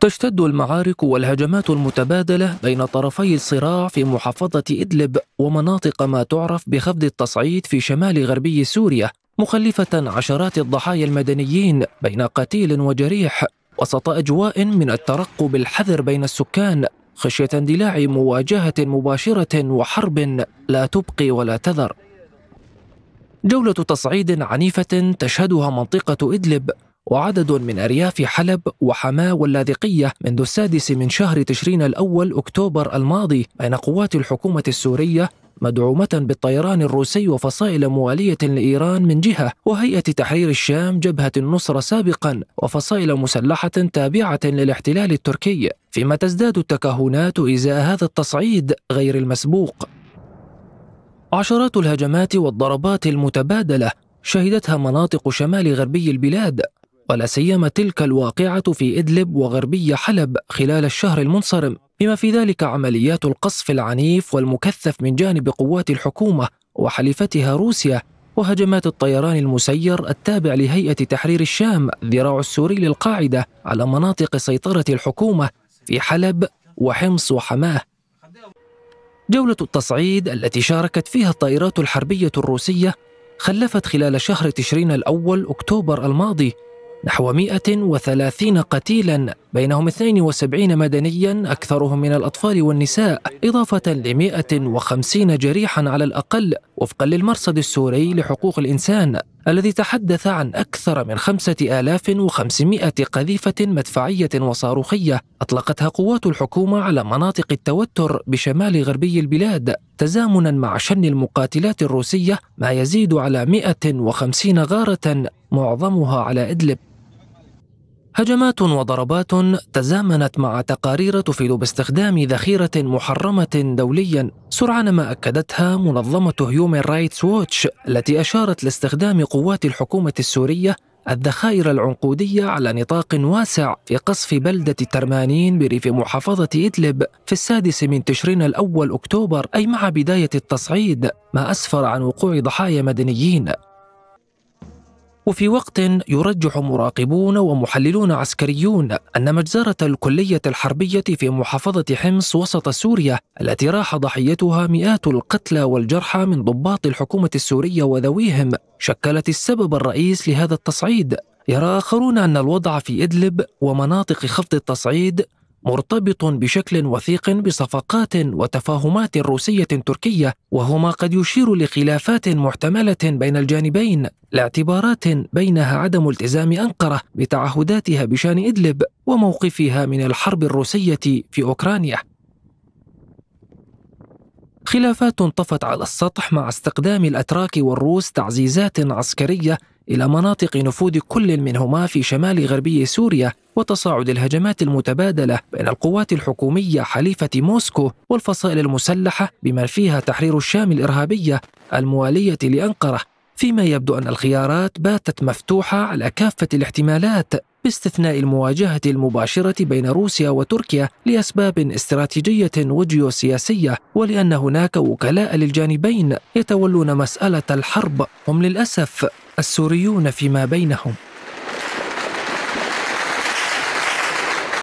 تشتد المعارك والهجمات المتبادلة بين طرفي الصراع في محافظة إدلب ومناطق ما تعرف بخفض التصعيد في شمال غربي سوريا مخلفة عشرات الضحايا المدنيين بين قتيل وجريح وسط أجواء من الترقب الحذر بين السكان خشية اندلاع مواجهة مباشرة وحرب لا تبقي ولا تذر جولة تصعيد عنيفة تشهدها منطقة إدلب وعدد من أرياف حلب وحماة واللاذقية منذ السادس من شهر تشرين الأول أكتوبر الماضي بين قوات الحكومة السورية مدعومة بالطيران الروسي وفصائل موالية لإيران من جهة وهيئة تحرير الشام جبهة النصرة سابقا وفصائل مسلحة تابعة للاحتلال التركي فيما تزداد التكهنات إزاء هذا التصعيد غير المسبوق عشرات الهجمات والضربات المتبادلة شهدتها مناطق شمال غربي البلاد ولا سيما تلك الواقعة في إدلب وغربي حلب خلال الشهر المنصرم بما في ذلك عمليات القصف العنيف والمكثف من جانب قوات الحكومة وحليفتها روسيا وهجمات الطيران المسير التابع لهيئة تحرير الشام ذراع السوري للقاعدة على مناطق سيطرة الحكومة في حلب وحمص وحماه جولة التصعيد التي شاركت فيها الطائرات الحربية الروسية خلفت خلال شهر تشرين الأول أكتوبر الماضي نحو 130 قتيلا بينهم 72 مدنيا أكثرهم من الأطفال والنساء إضافة ل 150 جريحا على الأقل وفقا للمرصد السوري لحقوق الإنسان الذي تحدث عن أكثر من 5500 قذيفة مدفعية وصاروخية أطلقتها قوات الحكومة على مناطق التوتر بشمال غربي البلاد تزامنا مع شن المقاتلات الروسية ما يزيد على 150 غارة معظمها على إدلب هجمات وضربات تزامنت مع تقارير تفيد باستخدام ذخيرة محرمة دوليا سرعان ما أكدتها منظمة هيومن رايتس ووتش التي أشارت لاستخدام قوات الحكومة السورية الذخائر العنقودية على نطاق واسع في قصف بلدة ترمانين بريف محافظة إدلب في السادس من تشرين الأول أكتوبر أي مع بداية التصعيد ما أسفر عن وقوع ضحايا مدنيين وفي وقت يرجح مراقبون ومحللون عسكريون أن مجزرة الكلية الحربية في محافظة حمص وسط سوريا التي راح ضحيتها مئات القتلى والجرحى من ضباط الحكومة السورية وذويهم شكلت السبب الرئيس لهذا التصعيد يرى آخرون أن الوضع في إدلب ومناطق خفض التصعيد مرتبط بشكل وثيق بصفقات وتفاهمات روسيه تركيه وهما قد يشير لخلافات محتمله بين الجانبين لاعتبارات بينها عدم التزام انقره بتعهداتها بشان ادلب وموقفها من الحرب الروسيه في اوكرانيا خلافات طفت على السطح مع استخدام الاتراك والروس تعزيزات عسكريه الى مناطق نفوذ كل منهما في شمال غربي سوريا وتصاعد الهجمات المتبادلة بين القوات الحكومية حليفة موسكو والفصائل المسلحة بما فيها تحرير الشام الإرهابية الموالية لأنقرة فيما يبدو أن الخيارات باتت مفتوحة على كافة الاحتمالات باستثناء المواجهة المباشرة بين روسيا وتركيا لأسباب استراتيجية وجيوسياسية ولأن هناك وكلاء للجانبين يتولون مسألة الحرب هم للأسف السوريون فيما بينهم